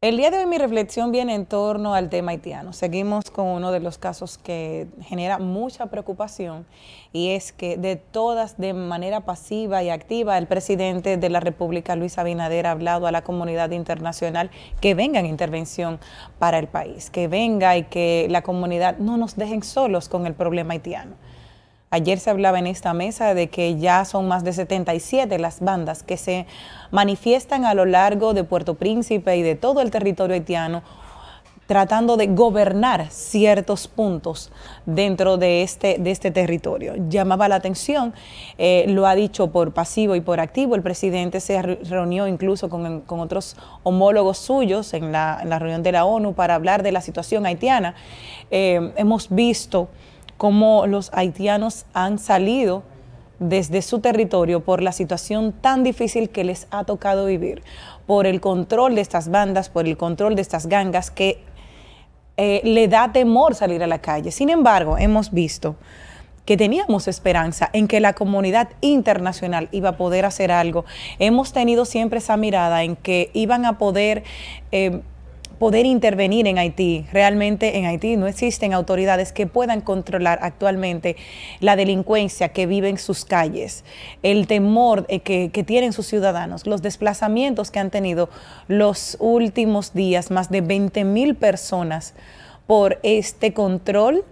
El día de hoy mi reflexión viene en torno al tema haitiano. Seguimos con uno de los casos que genera mucha preocupación y es que de todas, de manera pasiva y activa, el presidente de la República, Luis Abinader, ha hablado a la comunidad internacional que venga en intervención para el país, que venga y que la comunidad no nos dejen solos con el problema haitiano. Ayer se hablaba en esta mesa de que ya son más de 77 las bandas que se manifiestan a lo largo de Puerto Príncipe y de todo el territorio haitiano tratando de gobernar ciertos puntos dentro de este, de este territorio. Llamaba la atención, eh, lo ha dicho por pasivo y por activo, el presidente se reunió incluso con, otros homólogos suyos en la, reunión de la ONU para hablar de la situación haitiana. Eh, hemos visto cómo los haitianos han salido desde su territorio por la situación tan difícil que les ha tocado vivir, por el control de estas bandas, por el control de estas gangas que eh, le da temor salir a la calle. Sin embargo, hemos visto que teníamos esperanza en que la comunidad internacional iba a poder hacer algo. Hemos tenido siempre esa mirada en que iban a poder... Eh, poder intervenir en Haití. Realmente en Haití no existen autoridades que puedan controlar actualmente la delincuencia que vive en sus calles, el temor eh, que, tienen sus ciudadanos, los desplazamientos que han tenido los últimos días, más de 20 mil personas por este control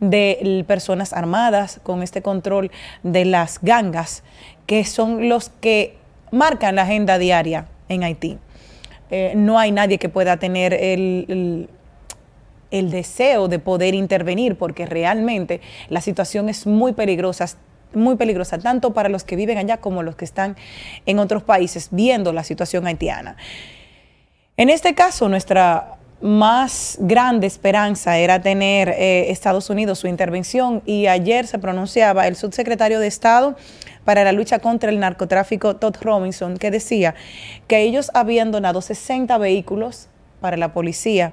de personas armadas, con este control de las gangas, que son los que marcan la agenda diaria en Haití. Eh, no hay nadie que pueda tener el, el deseo de poder intervenir, porque realmente la situación es muy peligrosa, muy peligrosa, tanto para los que viven allá como los que están en otros países viendo la situación haitiana. En este caso, nuestra más grande esperanza era tener eh, Estados Unidos su intervención y ayer se pronunciaba el subsecretario de Estado para la lucha contra el narcotráfico Todd Robinson que decía que ellos habían donado 60 vehículos para la policía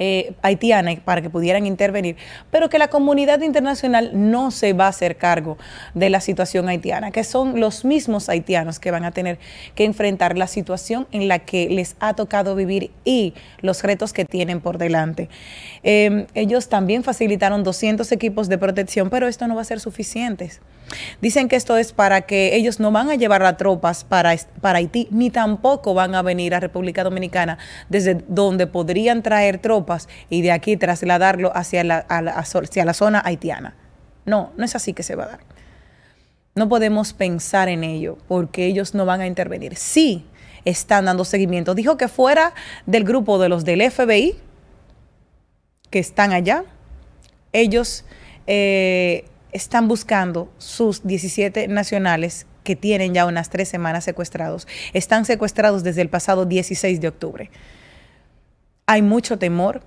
eh, haitiana para que pudieran intervenir, pero que la comunidad internacional no se va a hacer cargo de la situación haitiana, que son los mismos haitianos que van a tener que enfrentar la situación en la que les ha tocado vivir y los retos que tienen por delante. Em, ellos también facilitaron 200 equipos de protección, pero esto no va a ser suficiente. Dicen que esto es para que ellos no van a llevar las tropas para, para Haití, ni tampoco van a venir a República Dominicana, desde donde podrían traer tropas y de aquí trasladarlo hacia la, hacia la zona haitiana. No, no es así que se va a dar. No podemos pensar en ello porque ellos no van a intervenir. Sí están dando seguimiento. Dijo que fuera del grupo de los del FBI, que están allá, ellos eh, están buscando sus 17 nacionales que tienen ya unas tres semanas secuestrados. Están secuestrados desde el pasado 16 de octubre hay mucho temor.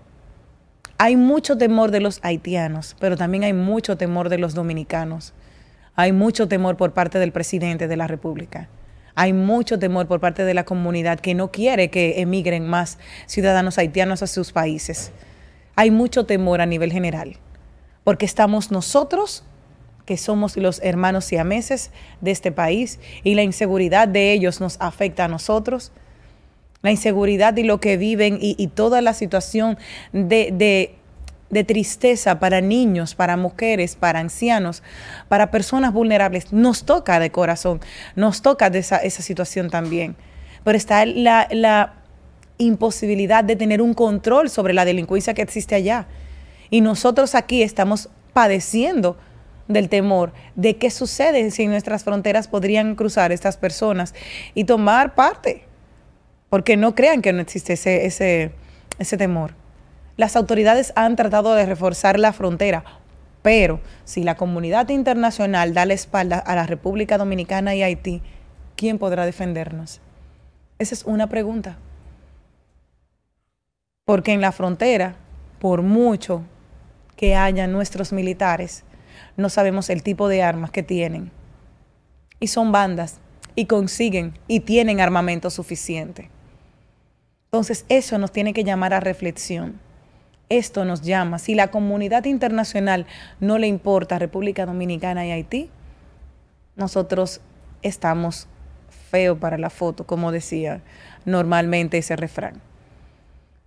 Hay mucho temor de los haitianos, pero también hay mucho temor de los dominicanos. Hay mucho temor por parte del presidente de la República. Hay mucho temor por parte de la comunidad que no quiere que emigren más ciudadanos haitianos a sus países. Hay mucho temor a nivel general, porque estamos nosotros, que somos los hermanos siameses de este país, y la inseguridad de ellos nos afecta a nosotros la inseguridad y lo que viven y, toda la situación de, tristeza para niños, para mujeres, para ancianos, para personas vulnerables, nos toca de corazón, nos toca de esa, situación también. Pero está la, la imposibilidad de tener un control sobre la delincuencia que existe allá. Y nosotros aquí estamos padeciendo del temor de qué sucede si en nuestras fronteras podrían cruzar estas personas y tomar parte porque no crean que no existe ese, temor. Las autoridades han tratado de reforzar la frontera, pero si la comunidad internacional da la espalda a la República Dominicana y Haití, ¿quién podrá defendernos? Esa es una pregunta. Porque en la frontera, por mucho que haya nuestros militares, no sabemos el tipo de armas que tienen. Y son bandas y consiguen y tienen armamento suficiente. Entonces eso nos tiene que llamar a reflexión. Esto nos llama. Si la comunidad internacional no le importa a República Dominicana y Haití, nosotros estamos feo para la foto, como decía normalmente ese refrán.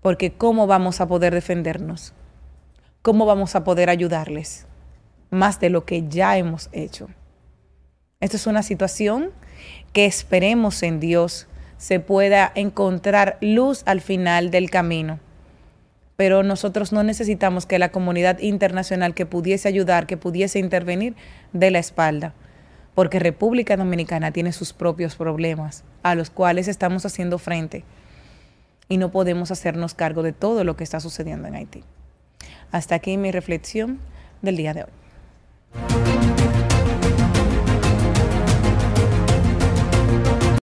Porque ¿cómo vamos a poder defendernos? ¿Cómo vamos a poder ayudarles? Más de lo que ya hemos hecho. Esta es una situación que esperemos en Dios se pueda encontrar luz al final del camino. Pero nosotros no necesitamos que la comunidad internacional que pudiese ayudar, que pudiese intervenir, dé la espalda, porque República Dominicana tiene sus propios problemas a los cuales estamos haciendo frente y no podemos hacernos cargo de todo lo que está sucediendo en Haití. Hasta aquí mi reflexión del día de hoy.